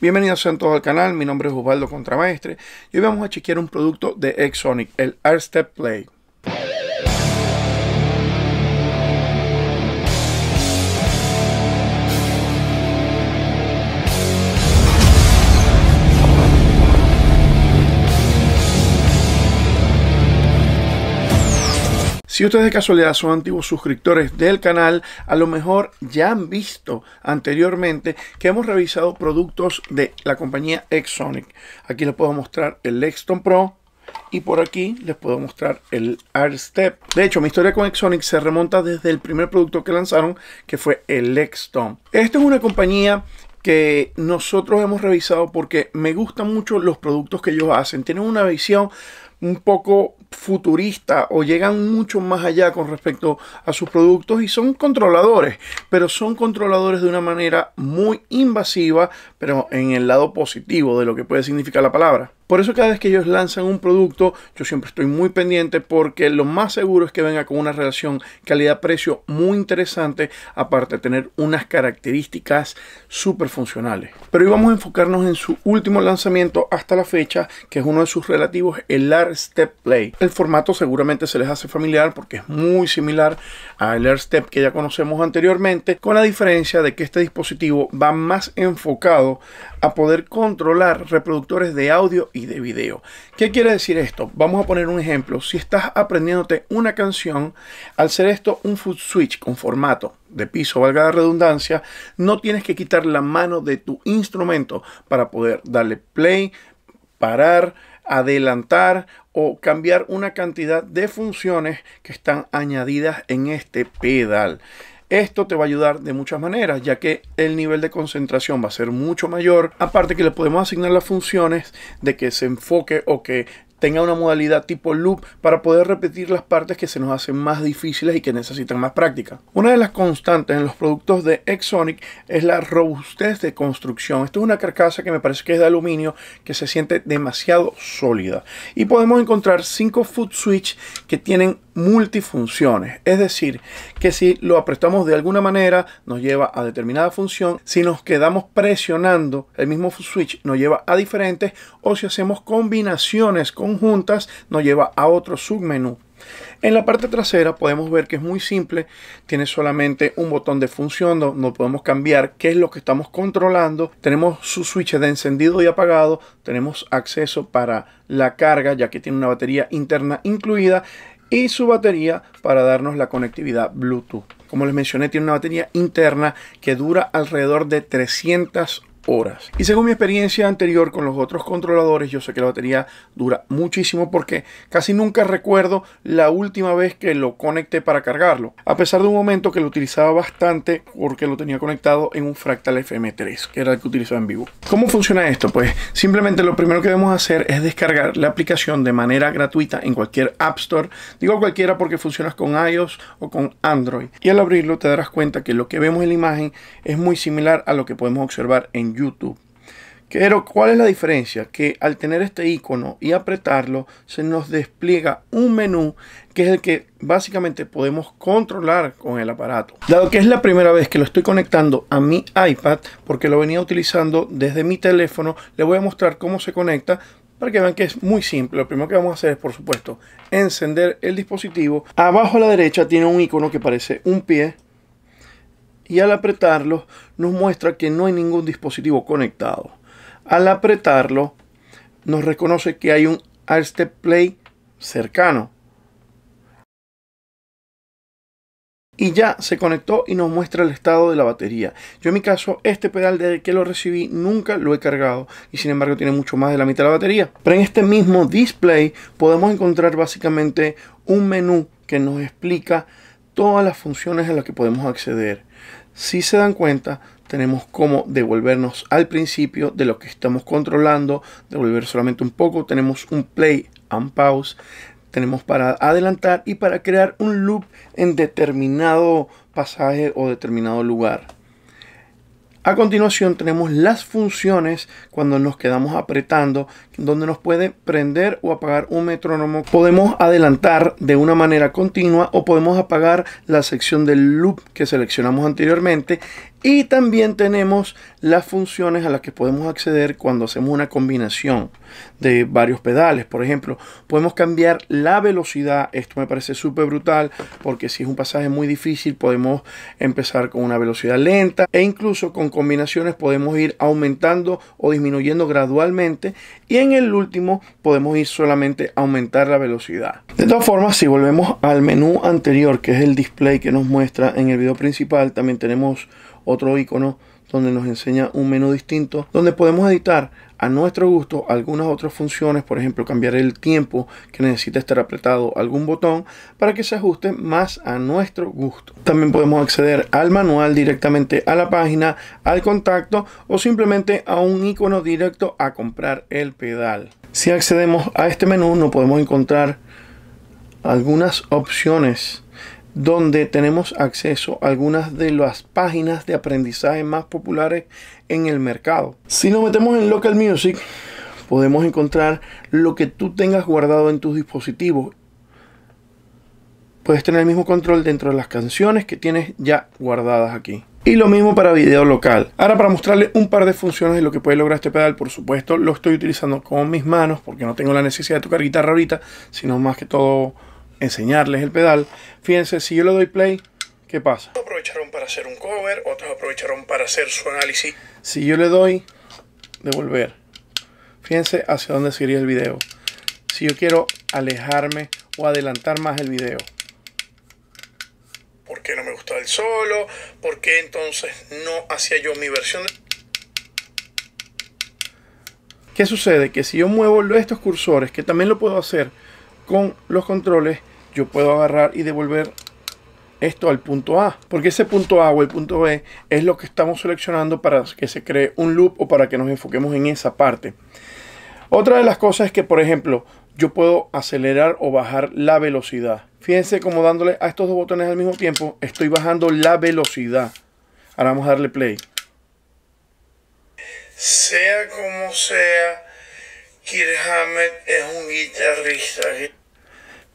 Bienvenidos a todos al canal, mi nombre es Osvaldo Contramaestre y hoy vamos a chequear un producto de Exonic, el R-Step Play. Si ustedes de casualidad son antiguos suscriptores del canal, a lo mejor ya han visto anteriormente que hemos revisado productos de la compañía Exonic. Aquí les puedo mostrar el Lexton Pro, y por aquí les puedo mostrar el AirStep. De hecho, mi historia con Exonic se remonta desde el primer producto que lanzaron, que fue el Lexton. Esta es una compañía que nosotros hemos revisado porque me gustan mucho los productos que ellos hacen. Tienen una visión un poco futurista o llegan mucho más allá con respecto a sus productos y son controladores, pero son controladores de una manera muy invasiva, pero en el lado positivo de lo que puede significar la palabra. Por eso cada vez que ellos lanzan un producto, yo siempre estoy muy pendiente porque lo más seguro es que venga con una relación calidad-precio muy interesante, aparte de tener unas características súper funcionales. Pero hoy vamos a enfocarnos en su último lanzamiento hasta la fecha, que es uno de sus relativos, el Air Step Play. El formato seguramente se les hace familiar porque es muy similar al Air Step que ya conocemos anteriormente, con la diferencia de que este dispositivo va más enfocado a poder controlar reproductores de audio y de video. ¿Qué quiere decir esto? Vamos a poner un ejemplo. Si estás aprendiéndote una canción, al ser esto un foot switch con formato de piso, valga la redundancia, no tienes que quitar la mano de tu instrumento para poder darle play, parar, adelantar o cambiar una cantidad de funciones que están añadidas en este pedal. Esto te va a ayudar de muchas maneras, ya que el nivel de concentración va a ser mucho mayor. Aparte que le podemos asignar las funciones de que se enfoque o que tenga una modalidad tipo loop para poder repetir las partes que se nos hacen más difíciles y que necesitan más práctica. Una de las constantes en los productos de Exonic es la robustez de construcción. Esto es una carcasa que me parece que es de aluminio que se siente demasiado sólida. Y podemos encontrar cinco foot switch que tienen multifunciones. Es decir, que si lo apretamos de alguna manera nos lleva a determinada función. Si nos quedamos presionando el mismo foot switch nos lleva a diferentes. O si hacemos combinaciones con juntas nos lleva a otro submenú. En la parte trasera podemos ver que es muy simple, tiene solamente un botón de función no podemos cambiar qué es lo que estamos controlando. Tenemos su switch de encendido y apagado, tenemos acceso para la carga ya que tiene una batería interna incluida y su batería para darnos la conectividad Bluetooth. Como les mencioné, tiene una batería interna que dura alrededor de 300 horas. Y según mi experiencia anterior con los otros controladores, yo sé que la batería dura muchísimo porque casi nunca recuerdo la última vez que lo conecté para cargarlo. A pesar de un momento que lo utilizaba bastante porque lo tenía conectado en un Fractal FM3, que era el que utilizaba en vivo. ¿Cómo funciona esto? Pues simplemente lo primero que debemos hacer es descargar la aplicación de manera gratuita en cualquier App Store. Digo cualquiera porque funciona con iOS o con Android. Y al abrirlo te darás cuenta que lo que vemos en la imagen es muy similar a lo que podemos observar en YouTube. Pero, ¿cuál es la diferencia? Que al tener este icono y apretarlo, se nos despliega un menú que es el que básicamente podemos controlar con el aparato. Dado que es la primera vez que lo estoy conectando a mi iPad, porque lo venía utilizando desde mi teléfono, le voy a mostrar cómo se conecta para que vean que es muy simple. Lo primero que vamos a hacer es, por supuesto, encender el dispositivo. Abajo a la derecha tiene un icono que parece un pie y al apretarlo nos muestra que no hay ningún dispositivo conectado. Al apretarlo nos reconoce que hay un AirStep Play cercano. Y ya se conectó y nos muestra el estado de la batería. Yo en mi caso, este pedal desde que lo recibí nunca lo he cargado y sin embargo tiene mucho más de la mitad de la batería. Pero en este mismo display podemos encontrar básicamente un menú que nos explica todas las funciones a las que podemos acceder. Si se dan cuenta, tenemos como devolvernos al principio de lo que estamos controlando, devolver solamente un poco, tenemos un play and pause, tenemos para adelantar y para crear un loop en determinado pasaje o determinado lugar. A continuación tenemos las funciones cuando nos quedamos apretando, donde nos puede prender o apagar un metrónomo. Podemos adelantar de una manera continua o podemos apagar la sección del loop que seleccionamos anteriormente y también tenemos las funciones a las que podemos acceder cuando hacemos una combinación de varios pedales. Por ejemplo, podemos cambiar la velocidad. Esto me parece súper brutal porque si es un pasaje muy difícil podemos empezar con una velocidad lenta e incluso con combinaciones podemos ir aumentando o disminuyendo gradualmente. Y en el último podemos ir solamente aumentar la velocidad. De todas formas, si volvemos al menú anterior que es el display que nos muestra en el video principal, también tenemos otro icono donde nos enseña un menú distinto, donde podemos editar a nuestro gusto algunas otras funciones, por ejemplo, cambiar el tiempo que necesita estar apretado algún botón para que se ajuste más a nuestro gusto. También podemos acceder al manual directamente a la página, al contacto o simplemente a un icono directo a comprar el pedal. Si accedemos a este menú, no podemos encontrar algunas opciones donde tenemos acceso a algunas de las páginas de aprendizaje más populares en el mercado. Si nos metemos en Local Music, podemos encontrar lo que tú tengas guardado en tus dispositivos. Puedes tener el mismo control dentro de las canciones que tienes ya guardadas aquí. Y lo mismo para video local. Ahora para mostrarle un par de funciones de lo que puede lograr este pedal, por supuesto lo estoy utilizando con mis manos porque no tengo la necesidad de tocar guitarra ahorita, sino más que todo enseñarles el pedal. Fíjense, si yo le doy play, ¿qué pasa? Aprovecharon para hacer un cover, otros aprovecharon para hacer su análisis. Si yo le doy devolver, fíjense hacia dónde seguiría el video. Si yo quiero alejarme o adelantar más el video. ¿Por qué no me gustaba el solo? ¿Por qué entonces no hacía yo mi versión? ¿Qué sucede? Que si yo muevo estos cursores, que también lo puedo hacer con los controles, yo puedo agarrar y devolver esto al punto A, porque ese punto A o el punto B es lo que estamos seleccionando para que se cree un loop o para que nos enfoquemos en esa parte. Otra de las cosas es que, por ejemplo, yo puedo acelerar o bajar la velocidad. Fíjense cómo dándole a estos dos botones al mismo tiempo, estoy bajando la velocidad. Ahora vamos a darle play. Sea como sea, quiere es un guitarrista.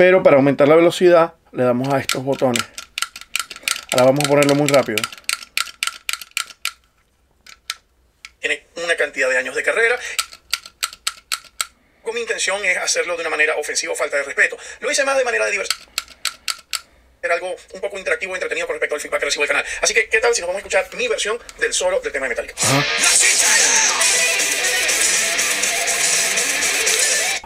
Pero para aumentar la velocidad le damos a estos botones. Ahora vamos a ponerlo muy rápido. Tiene una cantidad de años de carrera. Con mi intención es hacerlo de una manera ofensiva o falta de respeto. Lo hice más de manera de diversión. Era algo un poco interactivo, y entretenido con respecto al feedback que recibo del canal. Así que, ¿qué tal si nos vamos a escuchar mi versión del solo del tema de Metallica?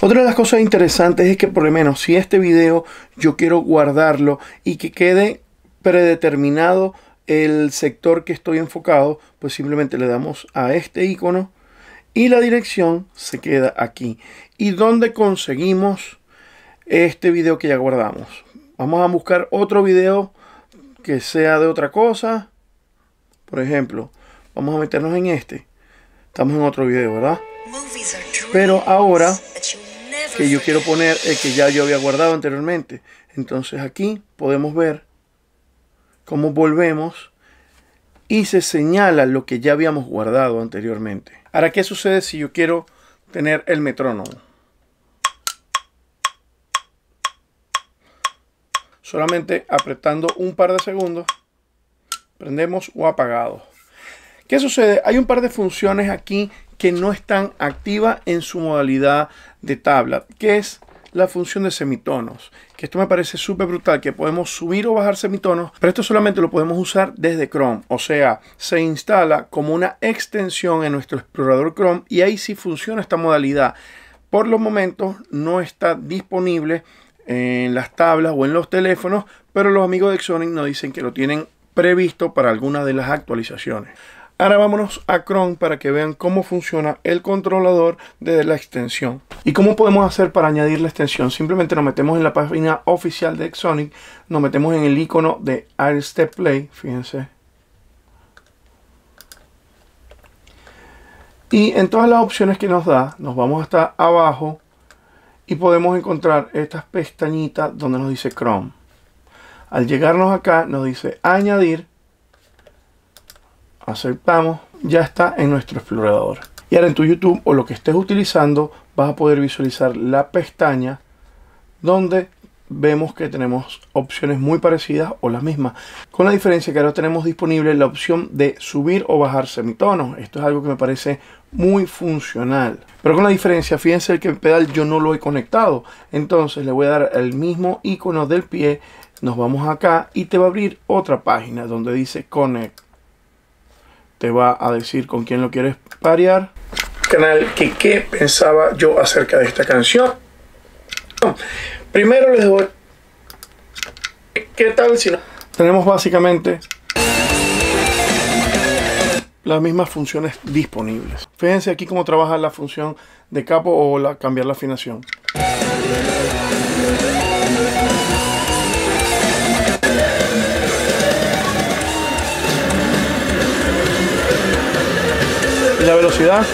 Otra de las cosas interesantes es que por lo menos si este video yo quiero guardarlo y que quede predeterminado el sector que estoy enfocado, pues simplemente le damos a este icono y la dirección se queda aquí. ¿Y dónde conseguimos este video que ya guardamos? Vamos a buscar otro video que sea de otra cosa. Por ejemplo, vamos a meternos en este. Estamos en otro video, ¿verdad? Pero ahora que yo quiero poner el que ya yo había guardado anteriormente. Entonces aquí podemos ver cómo volvemos y se señala lo que ya habíamos guardado anteriormente. Ahora, ¿qué sucede si yo quiero tener el metrónomo? Solamente apretando un par de segundos, prendemos o apagado. ¿Qué sucede? Hay un par de funciones aquí que no están activas en su modalidad de tabla, que es la función de semitonos, que esto me parece súper brutal, que podemos subir o bajar semitonos, pero esto solamente lo podemos usar desde Chrome, o sea, se instala como una extensión en nuestro explorador Chrome y ahí sí funciona esta modalidad. Por los momentos no está disponible en las tablas o en los teléfonos, pero los amigos de Xonic nos dicen que lo tienen previsto para alguna de las actualizaciones. Ahora vámonos a Chrome para que vean cómo funciona el controlador de la extensión. ¿Y cómo podemos hacer para añadir la extensión? Simplemente nos metemos en la página oficial de Exonic, nos metemos en el icono de AirStep Play, fíjense. Y en todas las opciones que nos da, nos vamos hasta abajo y podemos encontrar estas pestañitas donde nos dice Chrome. Al llegarnos acá nos dice añadir aceptamos, ya está en nuestro explorador. Y ahora en tu YouTube o lo que estés utilizando vas a poder visualizar la pestaña donde vemos que tenemos opciones muy parecidas o las mismas. Con la diferencia que ahora tenemos disponible la opción de subir o bajar semitonos. Esto es algo que me parece muy funcional. Pero con la diferencia, fíjense que el pedal yo no lo he conectado. Entonces le voy a dar el mismo icono del pie. Nos vamos acá y te va a abrir otra página donde dice conectar te va a decir con quién lo quieres parear. Canal, que qué pensaba yo acerca de esta canción. Primero les doy... ¿Qué tal si no? Tenemos básicamente las mismas funciones disponibles. Fíjense aquí cómo trabaja la función de capo o la, cambiar la afinación. velocidad.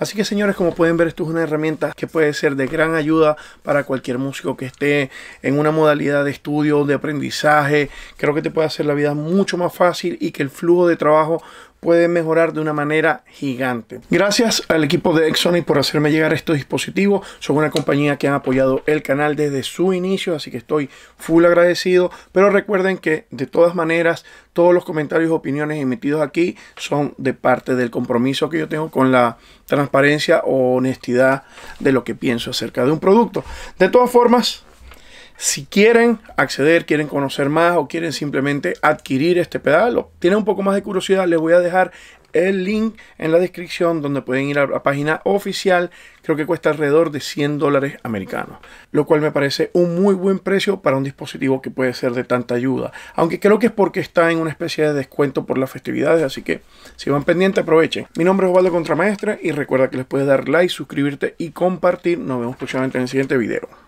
Así que señores, como pueden ver, esto es una herramienta que puede ser de gran ayuda para cualquier músico que esté en una modalidad de estudio, de aprendizaje. Creo que te puede hacer la vida mucho más fácil y que el flujo de trabajo puede mejorar de una manera gigante. Gracias al equipo de Exxon por hacerme llegar estos dispositivos. Son una compañía que han apoyado el canal desde su inicio, así que estoy full agradecido. Pero recuerden que de todas maneras, todos los comentarios, opiniones emitidos aquí son de parte del compromiso que yo tengo con la transparencia o honestidad de lo que pienso acerca de un producto. De todas formas, si quieren acceder, quieren conocer más o quieren simplemente adquirir este pedal o tienen un poco más de curiosidad, les voy a dejar el link en la descripción donde pueden ir a la página oficial. Creo que cuesta alrededor de 100 dólares americanos, lo cual me parece un muy buen precio para un dispositivo que puede ser de tanta ayuda. Aunque creo que es porque está en una especie de descuento por las festividades, así que si van pendientes aprovechen. Mi nombre es Osvaldo Contramaestre y recuerda que les puedes dar like, suscribirte y compartir. Nos vemos próximamente en el siguiente video.